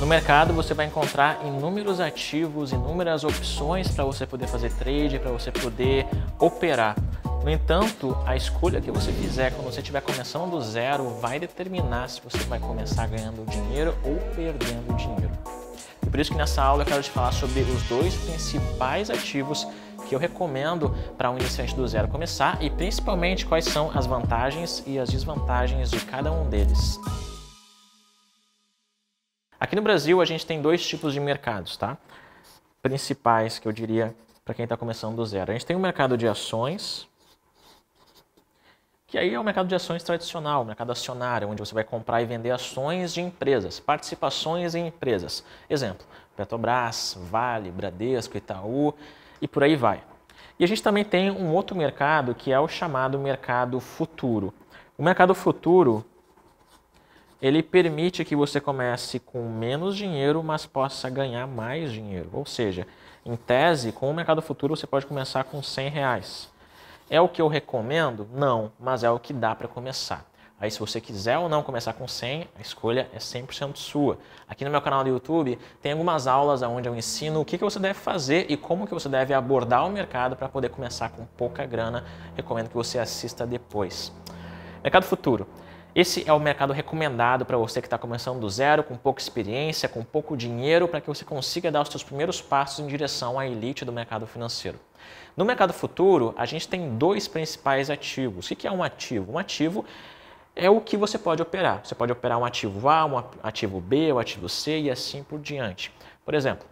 No mercado você vai encontrar inúmeros ativos, inúmeras opções para você poder fazer trade, para você poder operar. No entanto, a escolha que você fizer quando você estiver começando do zero vai determinar se você vai começar ganhando dinheiro ou perdendo dinheiro. E por isso que nessa aula eu quero te falar sobre os dois principais ativos que eu recomendo para um iniciante do zero começar e principalmente quais são as vantagens e as desvantagens de cada um deles. Aqui no Brasil a gente tem dois tipos de mercados, tá? Principais que eu diria para quem está começando do zero. A gente tem o mercado de ações, que aí é o mercado de ações tradicional, o mercado acionário, onde você vai comprar e vender ações de empresas, participações em empresas. Exemplo, Petrobras, Vale, Bradesco, Itaú e por aí vai. E a gente também tem um outro mercado que é o chamado mercado futuro. O mercado futuro ele permite que você comece com menos dinheiro, mas possa ganhar mais dinheiro. Ou seja, em tese, com o mercado futuro você pode começar com 100 reais. É o que eu recomendo? Não, mas é o que dá para começar. Aí se você quiser ou não começar com 100, a escolha é 100% sua. Aqui no meu canal do YouTube tem algumas aulas onde eu ensino o que, que você deve fazer e como que você deve abordar o mercado para poder começar com pouca grana. Recomendo que você assista depois. Mercado futuro. Esse é o mercado recomendado para você que está começando do zero, com pouca experiência, com pouco dinheiro, para que você consiga dar os seus primeiros passos em direção à elite do mercado financeiro. No mercado futuro, a gente tem dois principais ativos. O que é um ativo? Um ativo é o que você pode operar. Você pode operar um ativo A, um ativo B, um ativo C e assim por diante. Por exemplo,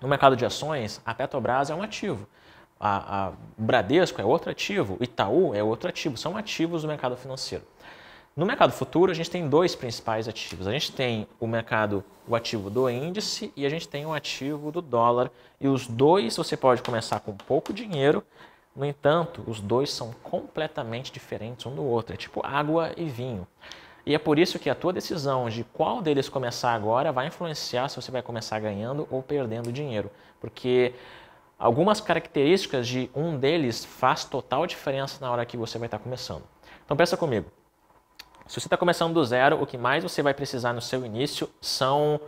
no mercado de ações, a Petrobras é um ativo. A, a Bradesco é outro ativo, Itaú é outro ativo, são ativos do mercado financeiro. No mercado futuro, a gente tem dois principais ativos. A gente tem o mercado, o ativo do índice e a gente tem o ativo do dólar. E os dois você pode começar com pouco dinheiro. No entanto, os dois são completamente diferentes um do outro. É tipo água e vinho. E é por isso que a tua decisão de qual deles começar agora vai influenciar se você vai começar ganhando ou perdendo dinheiro. Porque algumas características de um deles faz total diferença na hora que você vai estar começando. Então pensa comigo. Se você está começando do zero, o que mais você vai precisar no seu início são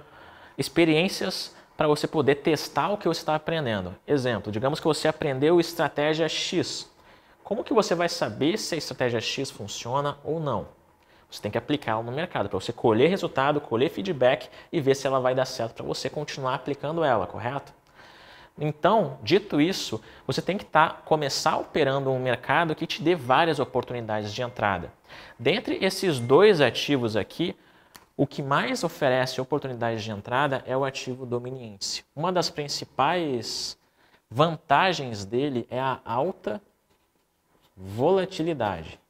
experiências para você poder testar o que você está aprendendo. Exemplo, digamos que você aprendeu estratégia X. Como que você vai saber se a estratégia X funciona ou não? Você tem que aplicá-la no mercado para você colher resultado, colher feedback e ver se ela vai dar certo para você continuar aplicando ela, correto? Então, dito isso, você tem que tá, começar operando um mercado que te dê várias oportunidades de entrada. Dentre esses dois ativos aqui, o que mais oferece oportunidades de entrada é o ativo dominiense. Uma das principais vantagens dele é a alta volatilidade.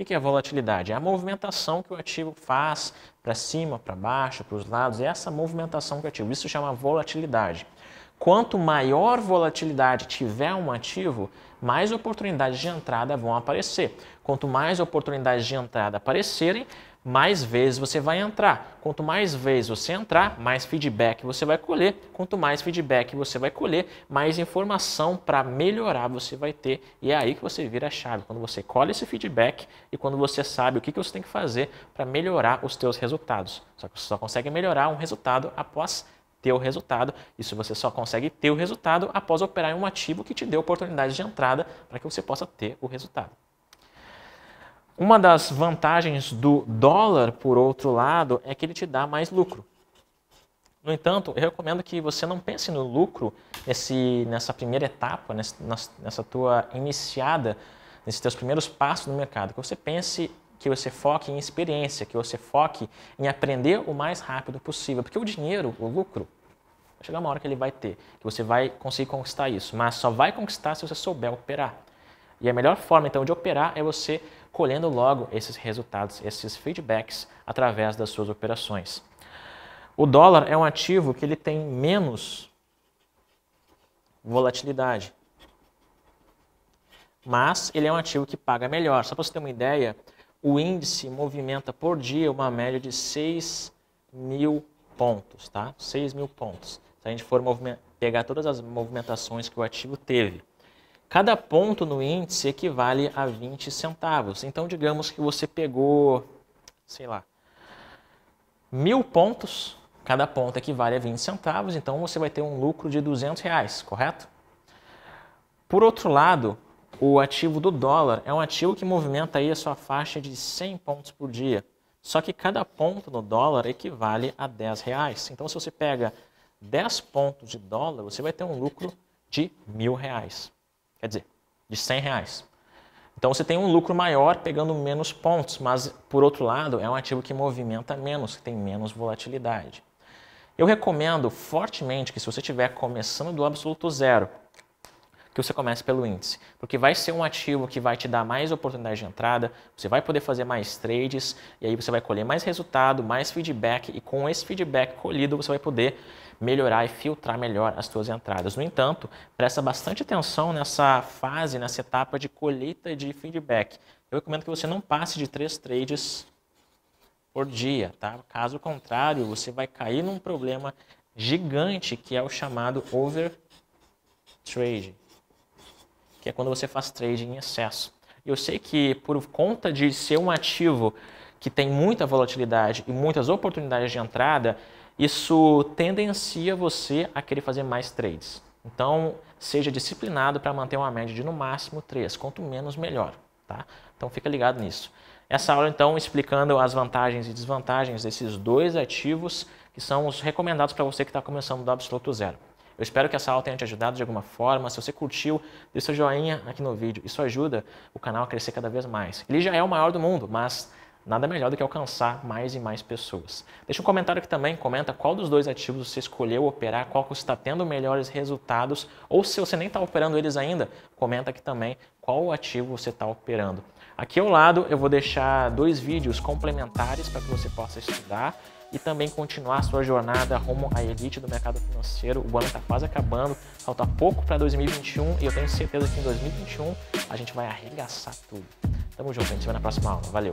O que é volatilidade? É a movimentação que o ativo faz para cima, para baixo, para os lados. É essa movimentação que o ativo. Isso chama volatilidade. Quanto maior volatilidade tiver um ativo, mais oportunidades de entrada vão aparecer. Quanto mais oportunidades de entrada aparecerem, mais vezes você vai entrar. Quanto mais vezes você entrar, mais feedback você vai colher. Quanto mais feedback você vai colher, mais informação para melhorar você vai ter. E é aí que você vira a chave, quando você colhe esse feedback e quando você sabe o que, que você tem que fazer para melhorar os seus resultados. Só que você só consegue melhorar um resultado após ter o resultado. Isso você só consegue ter o resultado após operar em um ativo que te dê oportunidades de entrada para que você possa ter o resultado. Uma das vantagens do dólar, por outro lado, é que ele te dá mais lucro. No entanto, eu recomendo que você não pense no lucro nesse, nessa primeira etapa, nessa, nessa tua iniciada, nesses teus primeiros passos no mercado. Que você pense que você foque em experiência, que você foque em aprender o mais rápido possível, porque o dinheiro, o lucro, Vai chegar uma hora que ele vai ter, que você vai conseguir conquistar isso, mas só vai conquistar se você souber operar. E a melhor forma então de operar é você colhendo logo esses resultados, esses feedbacks através das suas operações. O dólar é um ativo que ele tem menos volatilidade, mas ele é um ativo que paga melhor. Só para você ter uma ideia, o índice movimenta por dia uma média de 6 mil pontos, tá? 6 mil pontos. Se a gente for pegar todas as movimentações que o ativo teve, cada ponto no índice equivale a 20 centavos. Então, digamos que você pegou, sei lá, mil pontos, cada ponto equivale a 20 centavos, então você vai ter um lucro de 200 reais, correto? Por outro lado, o ativo do dólar é um ativo que movimenta aí a sua faixa de 100 pontos por dia. Só que cada ponto no dólar equivale a 10 reais. Então, se você pega 10 pontos de dólar, você vai ter um lucro de mil reais. Quer dizer, de 100 reais. Então você tem um lucro maior pegando menos pontos, mas por outro lado é um ativo que movimenta menos, que tem menos volatilidade. Eu recomendo fortemente que se você estiver começando do absoluto zero que você comece pelo índice, porque vai ser um ativo que vai te dar mais oportunidade de entrada, você vai poder fazer mais trades e aí você vai colher mais resultado, mais feedback e com esse feedback colhido você vai poder melhorar e filtrar melhor as suas entradas. No entanto, presta bastante atenção nessa fase, nessa etapa de colheita de feedback. Eu recomendo que você não passe de três trades por dia, tá? Caso contrário, você vai cair num problema gigante que é o chamado over trading é quando você faz trading em excesso. Eu sei que por conta de ser um ativo que tem muita volatilidade e muitas oportunidades de entrada, isso tendencia você a querer fazer mais trades. Então, seja disciplinado para manter uma média de no máximo 3, quanto menos melhor, tá? Então fica ligado nisso. Essa aula então explicando as vantagens e desvantagens desses dois ativos que são os recomendados para você que está começando do absoluto zero. Eu espero que essa aula tenha te ajudado de alguma forma. Se você curtiu, deixa seu joinha aqui no vídeo. Isso ajuda o canal a crescer cada vez mais. Ele já é o maior do mundo, mas nada melhor do que alcançar mais e mais pessoas. Deixa um comentário aqui também, comenta qual dos dois ativos você escolheu operar, qual que você está tendo melhores resultados, ou se você nem está operando eles ainda, comenta aqui também qual ativo você está operando. Aqui ao lado eu vou deixar dois vídeos complementares para que você possa estudar e também continuar sua jornada rumo à elite do mercado financeiro. O ano está quase acabando, falta pouco para 2021 e eu tenho certeza que em 2021 a gente vai arregaçar tudo. Tamo junto, a gente se vê na próxima aula. Valeu!